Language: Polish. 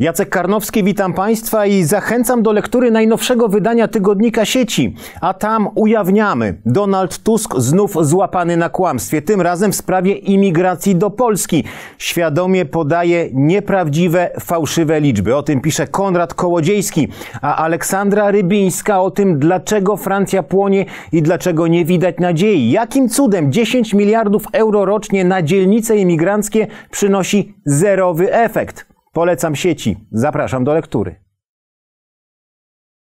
Jacek Karnowski, witam Państwa i zachęcam do lektury najnowszego wydania tygodnika sieci. A tam ujawniamy. Donald Tusk znów złapany na kłamstwie, tym razem w sprawie imigracji do Polski. Świadomie podaje nieprawdziwe, fałszywe liczby. O tym pisze Konrad Kołodziejski, a Aleksandra Rybińska o tym, dlaczego Francja płonie i dlaczego nie widać nadziei. Jakim cudem 10 miliardów euro rocznie na dzielnice imigranckie przynosi zerowy efekt? Polecam sieci. Zapraszam do lektury.